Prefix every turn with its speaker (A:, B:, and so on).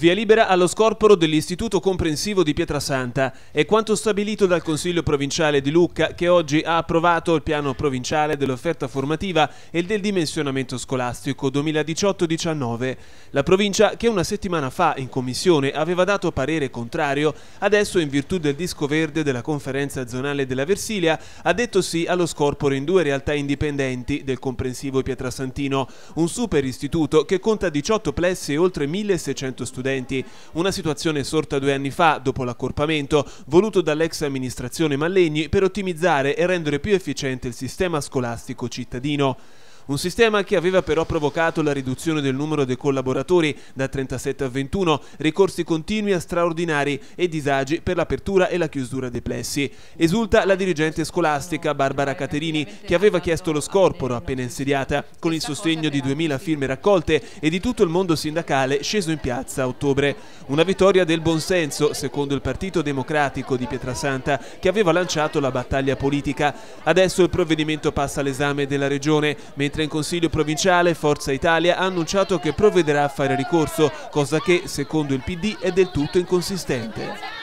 A: Via libera allo scorporo dell'Istituto Comprensivo di Pietrasanta è quanto stabilito dal Consiglio Provinciale di Lucca che oggi ha approvato il piano provinciale dell'offerta formativa e del dimensionamento scolastico 2018-19. La provincia che una settimana fa in commissione aveva dato parere contrario, adesso in virtù del disco verde della conferenza zonale della Versilia ha detto sì allo scorporo in due realtà indipendenti del Comprensivo Pietrasantino, un super istituto che conta 18 plessi e oltre 1600 studenti studenti. Una situazione sorta due anni fa, dopo l'accorpamento, voluto dall'ex amministrazione Mallegni per ottimizzare e rendere più efficiente il sistema scolastico cittadino. Un sistema che aveva però provocato la riduzione del numero dei collaboratori da 37 a 21, ricorsi continui a straordinari e disagi per l'apertura e la chiusura dei plessi. Esulta la dirigente scolastica Barbara Caterini che aveva chiesto lo scorporo appena insediata con il sostegno di 2000 firme raccolte e di tutto il mondo sindacale sceso in piazza a ottobre. Una vittoria del buonsenso, secondo il Partito Democratico di Pietrasanta, che aveva lanciato la battaglia politica. Adesso il provvedimento passa all'esame della Regione, mentre Mentre in Consiglio provinciale Forza Italia ha annunciato che provvederà a fare ricorso, cosa che, secondo il PD, è del tutto inconsistente.